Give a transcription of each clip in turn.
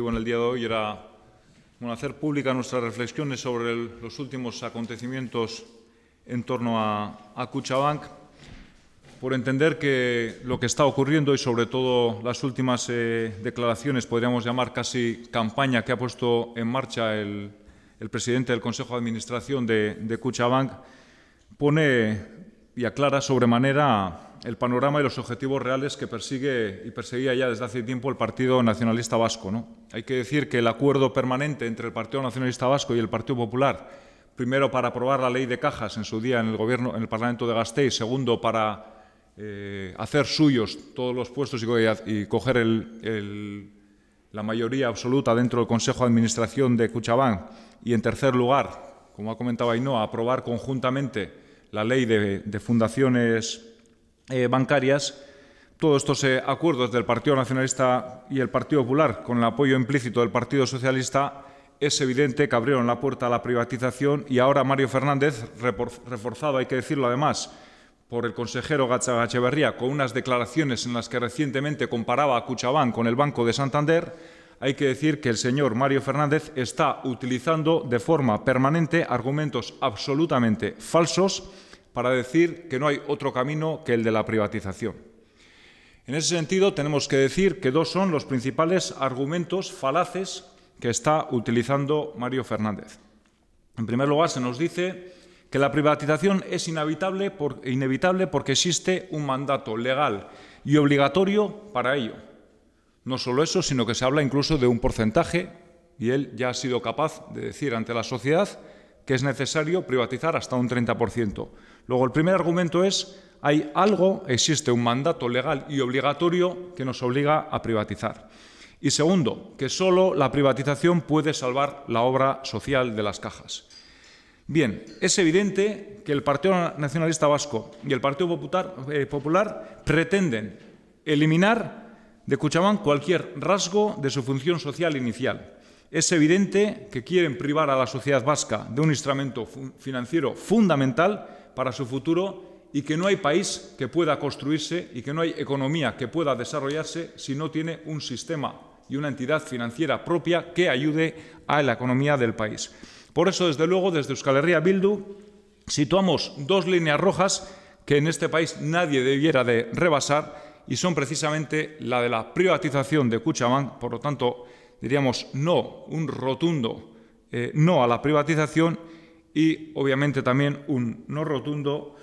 objetivo en el día de hoy era hacer públicas nuestras reflexiones sobre los últimos acontecimientos en torno a, a Cuchabank, por entender que lo que está ocurriendo y sobre todo las últimas eh, declaraciones, podríamos llamar casi campaña que ha puesto en marcha el, presidente del Consejo de Administración de, de pone y aclara sobremanera el panorama y los objetivos reales que persigue y perseguía ya desde hace tiempo el Partido Nacionalista Vasco. ¿no? Hay que decir que el acuerdo permanente entre el Partido Nacionalista Vasco y el Partido Popular, primero para aprobar la ley de cajas en su día en el, gobierno, en el Parlamento de Gasteiz, segundo para eh, hacer suyos todos los puestos y, y coger la mayoría absoluta dentro del Consejo de Administración de Cuchabán y, en tercer lugar, como ha comentado Ainhoa, aprobar conjuntamente la ley de, de fundaciones eh, bancarias, todos estos eh, acuerdos del Partido Nacionalista y el Partido Popular, con el apoyo implícito del Partido Socialista, es evidente que abrieron la puerta a la privatización y ahora Mario Fernández, reforzado, hay que decirlo además, por el consejero Gacheverría, con unas declaraciones en las que recientemente comparaba a Cuchabán con el Banco de Santander, hay que decir que el señor Mario Fernández está utilizando de forma permanente argumentos absolutamente falsos para decir que no hay otro camino que el de la privatización. En ese sentido, tenemos que decir que dos son los principales argumentos falaces que está utilizando Mario Fernández. En primer lugar, se nos dice que la privatización es inevitable, porque existe un mandato legal y obligatorio para ello. No solo eso, sino que se habla incluso de un porcentaje, y él ya ha sido capaz de decir ante la sociedad que es necesario privatizar hasta un 30%. Luego, el primer argumento es, hay algo, existe un mandato legal y obligatorio que nos obliga a privatizar. Y segundo, que solo la privatización puede salvar la obra social de las cajas. Bien, es evidente que el Partido Nacionalista Vasco y el Partido eh, Popular, pretenden eliminar de Cuchamán cualquier rasgo de su función social inicial. Es evidente que quieren privar a la sociedad vasca de un instrumento financiero fundamental para su futuro y que no hay país que pueda construirse y que no hay economía que pueda desarrollarse si no tiene un sistema y una entidad financiera propia que ayude a la economía del país. Por eso, desde luego, desde Euskal Herria Bildu situamos dos líneas rojas que en este país nadie debiera de rebasar y son precisamente la de la privatización de Cuchamán, por lo tanto, diríamos no, un rotundo eh, no a la privatización y obviamente también un no rotundo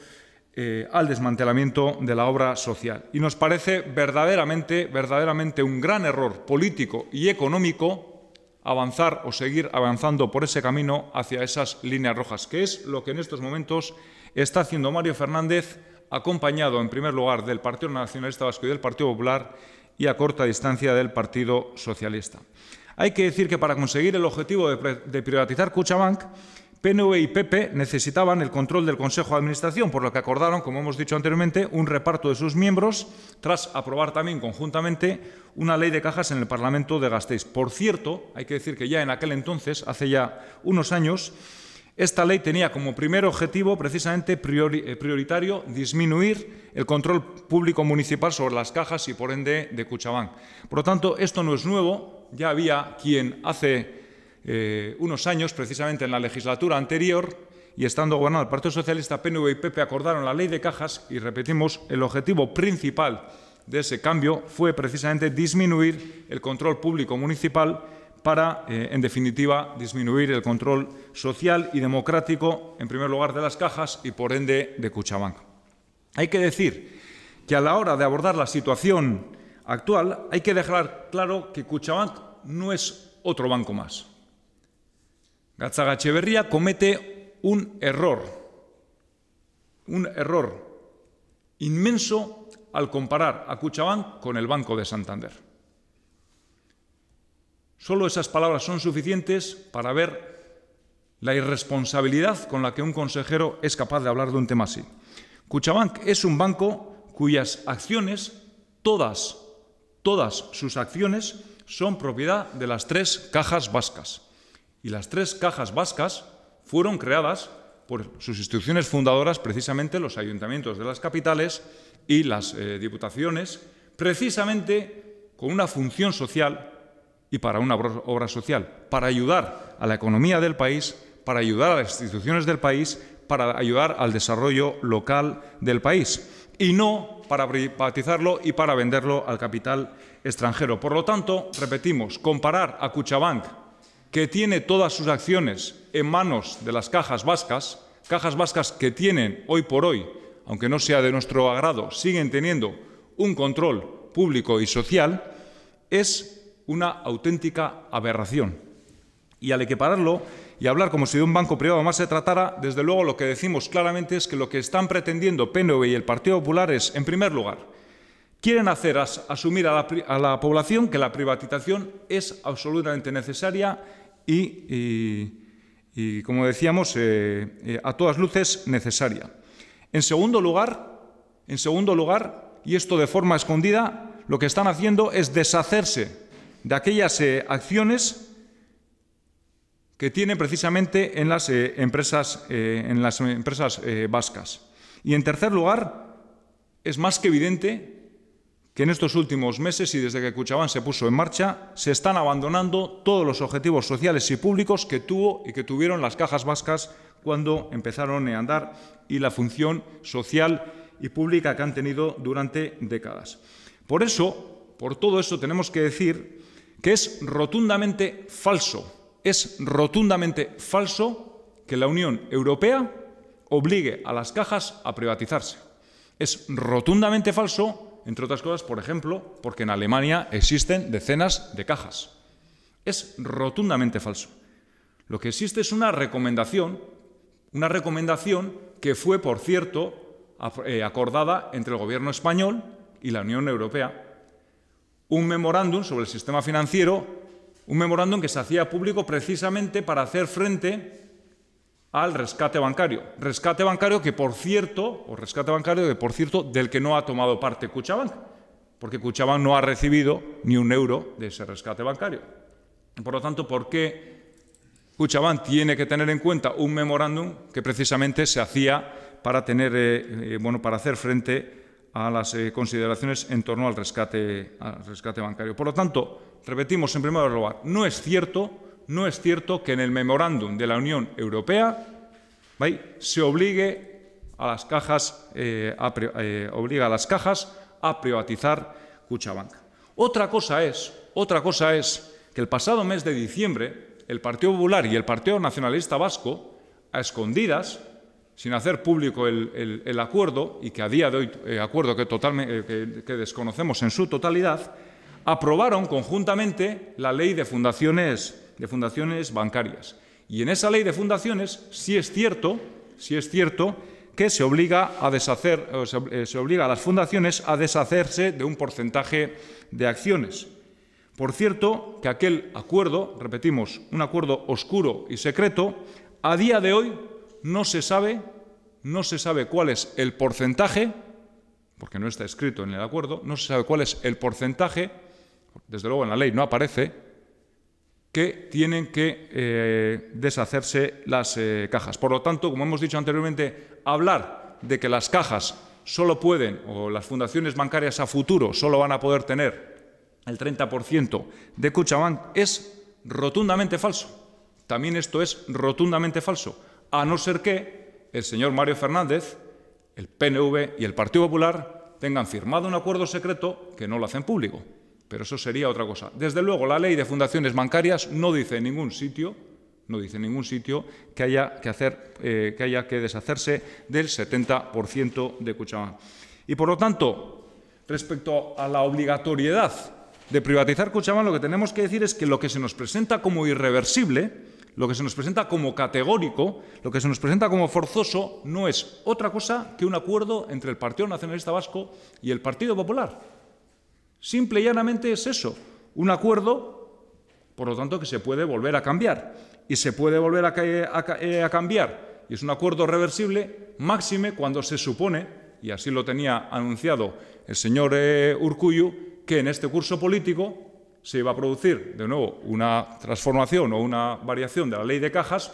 eh, al desmantelamiento de la obra social. Y nos parece verdaderamente, verdaderamente un gran error político y económico avanzar o seguir avanzando por ese camino hacia esas líneas rojas, que es lo que en estos momentos está haciendo Mario Fernández, acompañado en primer lugar del Partido Nacionalista Vasco y del Partido Popular y a corta distancia del Partido Socialista. Hay que decir que para conseguir el objetivo de, privatizar Cuchabank, PNV y PP necesitaban el control del Consejo de Administración, por lo que acordaron, como hemos dicho anteriormente, un reparto de sus miembros, tras aprobar también conjuntamente una ley de cajas en el Parlamento de Gasteiz. Por cierto, hay que decir que ya en aquel entonces, hace ya unos años, esta ley tenía como primer objetivo precisamente eh, prioritario disminuir el control público municipal sobre las cajas y por ende de Cuchabán. Por lo tanto, esto no es nuevo, ya había quien hace eh, unos años, precisamente en la legislatura anterior, y estando gobernado el Partido Socialista, PNV y PP acordaron la ley de cajas y repetimos, el objetivo principal de ese cambio fue precisamente disminuir el control público municipal para, eh, en definitiva, disminuir el control social y democrático, en primer lugar, de las cajas y, por ende, de Cuchabanca. Hay que decir que a la hora de abordar la situación actual hay que dejar claro que Cuchabank no es otro banco más. Echeverría comete un error, un error inmenso al comparar a Cuchabán con el Banco de Santander. Solo esas palabras son suficientes para ver la irresponsabilidad con la que un consejero es capaz de hablar de un tema así. Cuchabank es un banco cuyas acciones, todas, todas sus acciones, son propiedad de las tres cajas vascas. Y las tres cajas vascas fueron creadas por sus instituciones fundadoras, precisamente los ayuntamientos de las capitales y las eh, diputaciones, precisamente con una función social y para una obra social, para ayudar a la economía del país, para ayudar a las instituciones del país, para ayudar al desarrollo local del país y no para privatizarlo y para venderlo al capital extranjero. Por lo tanto, repetimos, comparar a Cuchabank que tiene todas sus acciones en manos de las cajas vascas, cajas vascas que tienen hoy por hoy, aunque no sea de nuestro agrado, siguen teniendo un control público y social, es una auténtica aberración. Y al equipararlo y hablar como si de un banco privado más se tratara, desde luego lo que decimos claramente es que lo que están pretendiendo PNV y el Partido Popular es, en primer lugar, quieren hacer asumir a la población que la privatización es absolutamente necesaria y, como decíamos, eh, eh, a todas luces necesaria. En segundo lugar, en segundo lugar, y esto de forma escondida, lo que están haciendo es deshacerse de aquellas eh, acciones que tienen precisamente en las empresas, en las empresas vascas. Y en tercer lugar, es más que evidente que en estos últimos meses y desde que Cuchabán se puso en marcha, se están abandonando todos los objetivos sociales y públicos que tuvo y que tuvieron las cajas vascas cuando empezaron a andar y la función social y pública que han tenido durante décadas. Por eso, por todo eso, tenemos que decir que es rotundamente falso, es rotundamente falso que la Unión Europea obligue a las cajas a privatizarse. Es rotundamente falso entre otras cosas, por ejemplo, porque en Alemania existen decenas de cajas. Es rotundamente falso. Lo que existe es una recomendación, una recomendación que fue, por cierto, eh, acordada entre el gobierno español y la Unión Europea, un memorándum sobre el sistema financiero, un memorándum que se hacía público precisamente para hacer frente al rescate bancario. Rescate bancario que, por cierto, o rescate bancario que, por cierto, del que no ha tomado parte Cuchabank, porque Cuchabán no ha recibido ni un euro de ese rescate bancario. Por lo tanto, ¿por qué Cuchabank tiene que tener en cuenta un memorándum que precisamente se hacía para, tener, eh, eh, bueno, para hacer frente a las eh, consideraciones en torno al rescate, al rescate bancario? Por lo tanto, repetimos en primer lugar, no es cierto no es cierto que en el memorándum de la Unión Europea se obligue a las cajas, eh, a, eh, obliga a las cajas a privatizar Cuchabanca. Otra cosa es, otra cosa es que el pasado mes de diciembre el Partido Popular y el Partido Nacionalista Vasco, a escondidas, sin hacer público el, acuerdo, y que a día de hoy, eh, acuerdo que, que desconocemos en su totalidad, aprobaron conjuntamente la ley de fundaciones de fundaciones bancarias. Y en esa ley de fundaciones sí es cierto, es cierto que se obliga a deshacer, eh, se, obliga a las fundaciones a deshacerse de un porcentaje de acciones. Por cierto, que aquel acuerdo, repetimos, un acuerdo oscuro y secreto, a día de hoy no se sabe, no se sabe cuál es el porcentaje, porque no está escrito en el acuerdo, no se sabe cuál es el porcentaje, desde luego en la ley no aparece, que tienen que eh, deshacerse las eh, cajas. Por lo tanto, como hemos dicho anteriormente, hablar de que las cajas solo pueden, o las fundaciones bancarias a futuro solo van a poder tener el 30% de Cuchabank es rotundamente falso. También esto es rotundamente falso, a no ser que el señor Mario Fernández, el PNV y el Partido Popular tengan firmado un acuerdo secreto que no lo hacen público. Pero eso sería otra cosa. Desde luego, la ley de fundaciones bancarias no dice en ningún sitio, no dice en ningún sitio que haya que, hacer, eh, que, haya que deshacerse del 70% de Cuchamán. Y por lo tanto, respecto a la obligatoriedad de privatizar Cuchamán, lo que tenemos que decir es que lo que se nos presenta como irreversible, lo que se nos presenta como categórico, lo que se nos presenta como forzoso, no es otra cosa que un acuerdo entre el Partido Nacionalista Vasco y el Partido Popular. Simple y llanamente es eso, un acuerdo, por lo tanto, que se puede volver a cambiar. Y se puede volver a, eh, cambiar, y es un acuerdo reversible, máxime cuando se supone, y así lo tenía anunciado el señor eh, urcuyo que en este curso político se iba a producir, de nuevo, una transformación o una variación de la ley de cajas,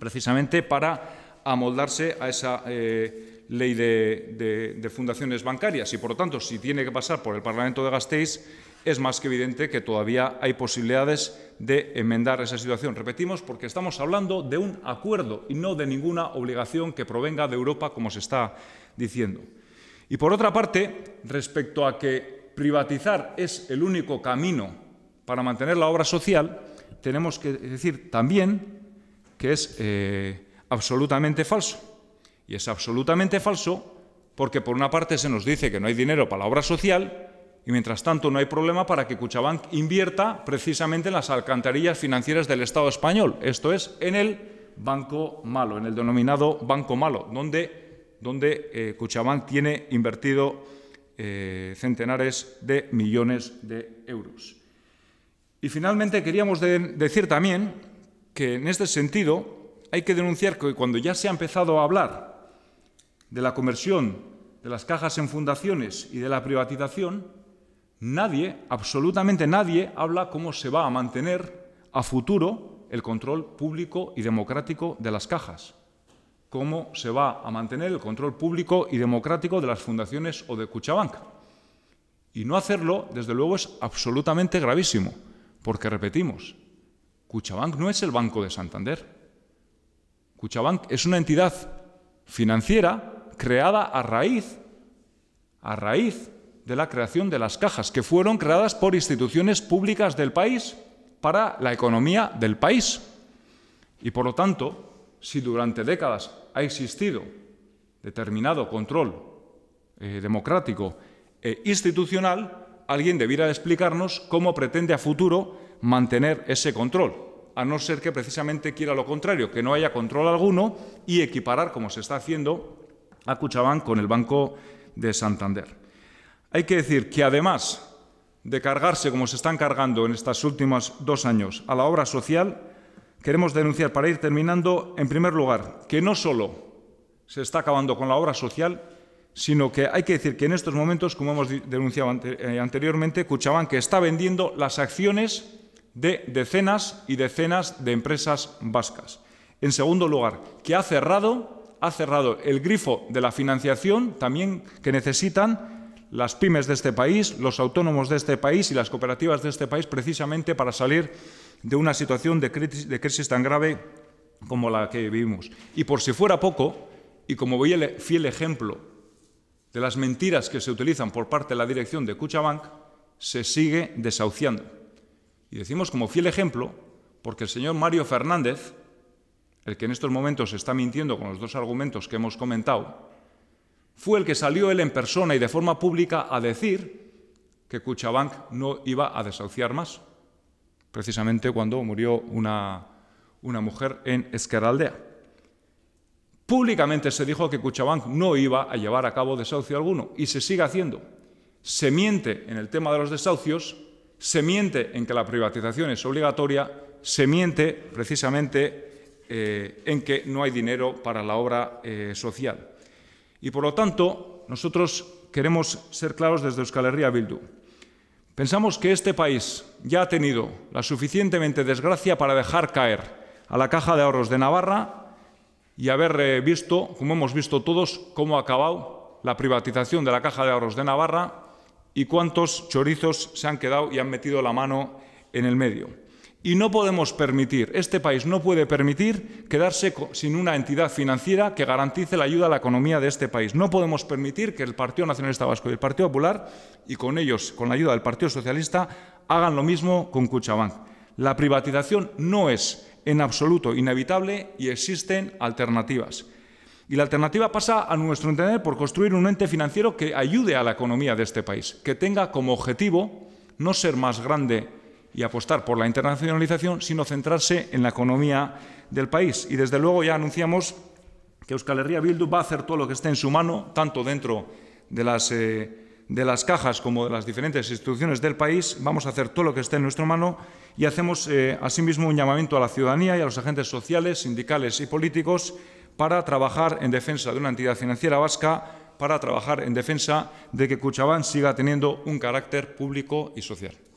precisamente para amoldarse a esa... Eh, ley de, fundaciones bancarias y, por lo tanto, si tiene que pasar por el Parlamento de Gasteiz, es más que evidente que todavía hay posibilidades de enmendar esa situación. Repetimos, porque estamos hablando de un acuerdo y no de ninguna obligación que provenga de Europa, como se está diciendo. Y, por otra parte, respecto a que privatizar es el único camino para mantener la obra social, tenemos que decir también que es eh, absolutamente falso y es absolutamente falso porque por una parte se nos dice que no hay dinero para la obra social y mientras tanto no hay problema para que Cuchabank invierta precisamente en las alcantarillas financieras del Estado español, esto es, en el banco malo, en el denominado banco malo, donde, donde eh, tiene invertido eh, centenares de millones de euros. Y finalmente queríamos decir también que en este sentido hay que denunciar que cuando ya se ha empezado a hablar de la conversión de las cajas en fundaciones y de la privatización, nadie, absolutamente nadie, habla cómo se va a mantener a futuro el control público y democrático de las cajas, cómo se va a mantener el control público y democrático de las fundaciones o de Cuchabanca. Y no hacerlo, desde luego, es absolutamente gravísimo, porque repetimos, Cuchabank no es el Banco de Santander. Cuchabank es una entidad financiera creada a raíz, a raíz de la creación de las cajas, que fueron creadas por instituciones públicas del país para la economía del país. Y por lo tanto, si durante décadas ha existido determinado control eh, democrático e institucional, alguien debiera explicarnos cómo pretende a futuro mantener ese control, a no ser que precisamente quiera lo contrario, que no haya control alguno y equiparar, como se está haciendo, a Cuchabán con el Banco de Santander. Hay que decir que además de cargarse, como se están cargando en estos últimos dos años, a la obra social, queremos denunciar, para ir terminando, en primer lugar, que no solo se está acabando con la obra social, sino que hay que decir que en estos momentos, como hemos denunciado eh, anteriormente, ...Cuchabán que está vendiendo las acciones de decenas y decenas de empresas vascas. En segundo lugar, que ha cerrado ha cerrado el grifo de la financiación también que necesitan las pymes de este país, los autónomos de este país y las cooperativas de este país precisamente para salir de una situación de crisis, tan grave como la que vivimos. Y por si fuera poco, y como voy el fiel ejemplo de las mentiras que se utilizan por parte de la dirección de Cuchabank, se sigue desahuciando. Y decimos como fiel ejemplo porque el señor Mario Fernández, el que en estos momentos está mintiendo con los dos argumentos que hemos comentado, fue el que salió él en persona y de forma pública a decir que Cuchabank no iba a desahuciar más, precisamente cuando murió una, una mujer en Esqueraldea. Públicamente se dijo que Cuchabank no iba a llevar a cabo desahucio alguno y se sigue haciendo. Se miente en el tema de los desahucios, se miente en que la privatización es obligatoria, se miente precisamente eh, en que no hay dinero para la obra eh, social. Y por lo tanto, nosotros queremos ser claros desde Euskal Herria Bildu. Pensamos que este país ya ha tenido la suficientemente desgracia para dejar caer a la Caja de Ahorros de Navarra y haber eh, visto, como hemos visto todos, cómo ha acabado la privatización de la Caja de Ahorros de Navarra y cuántos chorizos se han quedado y han metido la mano en el medio. Y no podemos permitir, este país no puede permitir quedarse sin una entidad financiera que garantice la ayuda a la economía de este país. No podemos permitir que el Partido Nacionalista Vasco y el Partido Popular, y con ellos, con la ayuda del Partido Socialista, hagan lo mismo con Cuchabank. La privatización no es en absoluto inevitable y existen alternativas. Y la alternativa pasa, a nuestro entender, por construir un ente financiero que ayude a la economía de este país, que tenga como objetivo no ser más grande y apostar por la internacionalización, sino centrarse en la economía del país. Y desde luego ya anunciamos que Euskal Herria Bildu va a hacer todo lo que esté en su mano, tanto dentro de las, eh, cajas como de las diferentes instituciones del país, vamos a hacer todo lo que esté en nuestra mano y hacemos eh, asimismo un llamamiento a la ciudadanía y a los agentes sociales, sindicales y políticos para trabajar en defensa de una entidad financiera vasca, para trabajar en defensa de que Cuchabán siga teniendo un carácter público y social.